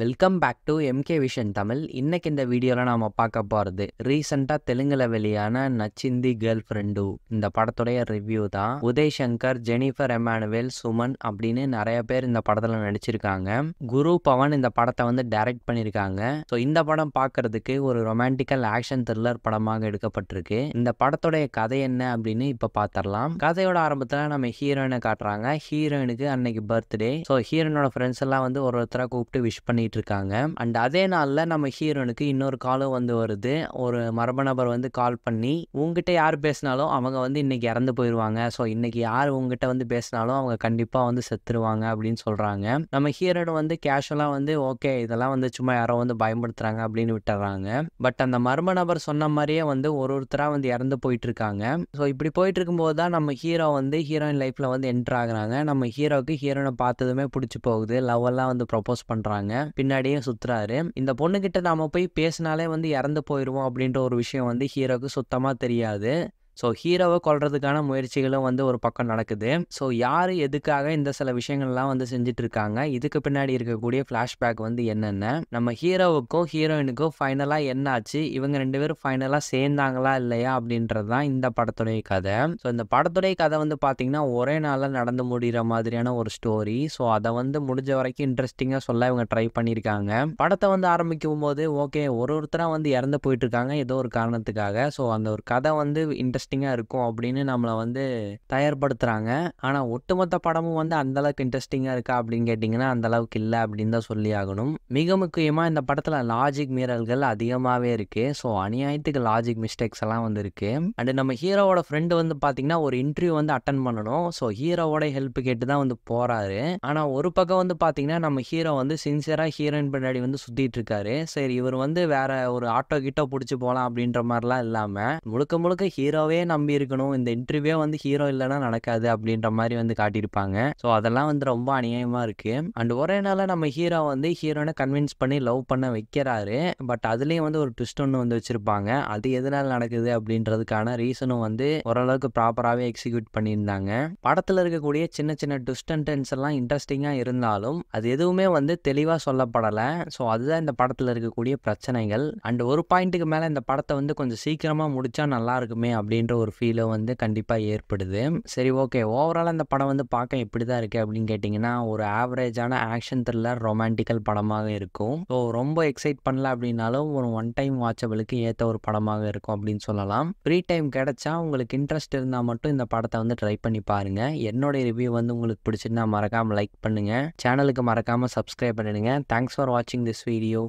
welcome back to MK vision Tamil இன்னைக்கு இந்த வீடியோவில் நாம் பார்க்க போகிறது ரீசெண்டாக தெலுங்கில் வெளியான நச்சிந்தி கேர்ள் ஃப்ரெண்டு இந்த படத்துடைய ரிவ்யூ தான் உதய் சங்கர் ஜெனிஃபர் எமானுவேல் சுமன் அப்படின்னு நிறைய பேர் இந்த படத்தில் நடிச்சிருக்காங்க குரு பவன் இந்த படத்தை வந்து டைரக்ட் பண்ணியிருக்காங்க ஸோ இந்த படம் பார்க்கறதுக்கு ஒரு ரொமான்டிக்கல் ஆக்ஷன் த்ரில்லர் படமாக எடுக்கப்பட்டிருக்கு இந்த படத்துடைய கதை என்ன அப்படின்னு இப்போ பார்த்துடலாம் கதையோட ஆரம்பத்தில் நம்ம ஹீரோயினை காட்டுறாங்க ஹீரோயினுக்கு அன்னைக்கு பர்த்டே ஸோ ஹீரோயினோட ஃப்ரெண்ட்ஸ் எல்லாம் வந்து ஒரு ஒருத்தராக கூப்பிட்டு விஷ் பண்ணி பண்ணிகிட்ருக்காங்க அண்ட் அதே நாளில் நம்ம ஹீரோனுக்கு இன்னொரு காலும் வந்து வருது ஒரு மரப நபர் வந்து கால் பண்ணி உங்ககிட்ட யார் பேசினாலும் அவங்க வந்து இன்றைக்கி இறந்து போயிடுவாங்க ஸோ இன்றைக்கி யார் உங்ககிட்ட வந்து பேசினாலும் அவங்க கண்டிப்பாக வந்து செத்துருவாங்க அப்படின்னு சொல்கிறாங்க நம்ம ஹீரோட வந்து கேஷுவலாக வந்து ஓகே இதெல்லாம் வந்து சும்மா யாரோ வந்து பயன்படுத்துகிறாங்க அப்படின்னு விட்டுறாங்க பட் அந்த மர்ம நபர் சொன்ன மாதிரியே வந்து ஒரு ஒருத்தராக வந்து இறந்து போயிட்டுருக்காங்க ஸோ இப்படி போயிட்டு இருக்கும்போது தான் நம்ம ஹீரோ வந்து ஹீரோயின் லைஃப்பில் வந்து என்ட்ராகிறாங்க நம்ம ஹீரோக்கு ஹீரோனை பார்த்ததுமே பிடிச்சி போகுது லவ்வெல்லாம் வந்து ப்ரொப்போஸ் பண்ணுறாங்க பின்னாடியே சுற்றுறாரு இந்த பொண்ணுக்கிட்ட நாம் போய் பேசினாலே வந்து இறந்து போயிடுவோம் அப்படின்ற ஒரு விஷயம் வந்து ஹீரோக்கு சுத்தமாக தெரியாது ஸோ ஹீரோவை கொள்றதுக்கான முயற்சிகளும் வந்து ஒரு பக்கம் நடக்குது ஸோ யார் எதுக்காக இந்த சில விஷயங்கள்லாம் வந்து செஞ்சுட்டு இருக்காங்க இதுக்கு பின்னாடி இருக்கக்கூடிய ஃப்ளாஷ்பேக் வந்து என்னென்ன நம்ம ஹீரோவுக்கும் ஹீரோயினுக்கும் ஃபைனலாக என்ன ஆச்சு இவங்க ரெண்டு பேரும் ஃபைனலாக சேர்ந்தாங்களா இல்லையா அப்படின்றது தான் இந்த படத்துடைய கதை ஸோ இந்த படத்துடைய கதை வந்து பார்த்தீங்கன்னா ஒரே நாளில் நடந்து முடிகிற மாதிரியான ஒரு ஸ்டோரி ஸோ அதை வந்து முடிஞ்ச வரைக்கும் இன்ட்ரெஸ்டிங்காக சொல்ல இவங்க ட்ரை பண்ணியிருக்காங்க படத்தை வந்து ஆரம்பிக்கும் போது ஓகே ஒரு ஒருத்தராக வந்து இறந்து போயிட்டு இருக்காங்க ஏதோ ஒரு காரணத்துக்காக ஸோ அந்த ஒரு கதை வந்து இன்ட்ரெஸ்ட் இன்ட்ரெஸ்டிங்காக இருக்கும் அப்படின்னு நம்மளை வந்து தயார்படுத்துகிறாங்க ஆனால் ஒட்டுமொத்த படமும் வந்து அந்தளவுக்கு இன்ட்ரெஸ்டிங்காக இருக்கா அப்படின்னு கேட்டிங்கன்னா அந்தளவுக்கு இல்லை அப்படின்னு தான் சொல்லி ஆகணும் மிக முக்கியமாக இந்த படத்தில் லாஜிக் மீறல்கள் அதிகமாகவே இருக்குது ஸோ அநியாயத்துக்கு லாஜிக் மிஸ்டேக்ஸ் எல்லாம் வந்து இருக்குது அண்டு நம்ம ஹீரோவோட ஃப்ரெண்டு வந்து பார்த்தீங்கன்னா ஒரு இன்டர்வியூ வந்து அட்டன் பண்ணணும் ஸோ ஹீரோவோட ஹெல்ப் கேட்டு தான் வந்து போகிறாரு ஆனால் ஒரு பக்கம் வந்து பார்த்தீங்கன்னா நம்ம ஹீரோ வந்து சின்சியராக ஹீரோயின் பின்னாடி வந்து சுற்றிட்டு இருக்காரு சரி இவர் வந்து வேற ஒரு ஆட்டோ கிட்டோ பிடிச்சி போகலாம் அப்படின்ற மாதிரிலாம் இல்லாமல் முழுக்க முழுக்க ஹீரோவே ஹீரோவே நம்பி இருக்கணும் இந்த இன்டர்வியூவே வந்து ஹீரோ இல்லைன்னா நடக்காது அப்படின்ற மாதிரி வந்து காட்டியிருப்பாங்க ஸோ அதெல்லாம் வந்து ரொம்ப அநியாயமாக இருக்குது அண்ட் ஒரே நாள நம்ம ஹீரோ வந்து ஹீரோனை கன்வின்ஸ் பண்ணி லவ் பண்ண வைக்கிறாரு பட் அதுலேயும் வந்து ஒரு ட்விஸ்ட் ஒன்று வந்து வச்சுருப்பாங்க அது எதனால் நடக்குது அப்படின்றதுக்கான ரீசனும் வந்து ஓரளவுக்கு ப்ராப்பராகவே எக்ஸிக்யூட் பண்ணியிருந்தாங்க படத்தில் இருக்கக்கூடிய சின்ன சின்ன ட்விஸ்ட் அண்ட் டென்ஸ் எல்லாம் இன்ட்ரெஸ்டிங்காக இருந்தாலும் அது எதுவுமே வந்து தெளிவாக சொல்லப்படலை ஸோ அதுதான் இந்த படத்தில் இருக்கக்கூடிய பிரச்சனைகள் அண்ட் ஒரு பாயிண்ட்டுக்கு மேலே இந்த படத்தை வந்து கொஞ்சம் சீக்கிரமாக முடித்தா நல்லா இருக்குமே அப்படின்னு அப்படின்ற ஒரு ஃபீலை வந்து கண்டிப்பாக ஏற்படுது சரி ஓகே ஓவரால் அந்த படம் வந்து பார்க்க எப்படி தான் இருக்குது அப்படின்னு கேட்டிங்கன்னா ஒரு ஆவரேஜான ஆக்ஷன் த்ரில்லர் ரொமான்டிக்கல் படமாக இருக்கும் ஸோ ரொம்ப எக்ஸைட் பண்ணல அப்படின்னாலும் ஒரு ஒன் டைம் வாட்சபிளுக்கு ஏற்ற ஒரு படமாக இருக்கும் அப்படின்னு சொல்லலாம் ஃப்ரீ டைம் கிடச்சா உங்களுக்கு இன்ட்ரெஸ்ட் இருந்தால் மட்டும் இந்த படத்தை வந்து ட்ரை பண்ணி பாருங்கள் என்னுடைய ரிவ்யூ வந்து உங்களுக்கு பிடிச்சிருந்தா மறக்காமல் லைக் பண்ணுங்கள் சேனலுக்கு மறக்காமல் சப்ஸ்கிரைப் பண்ணிடுங்க தேங்க்ஸ் ஃபார் வாட்சிங் திஸ் வீடியோ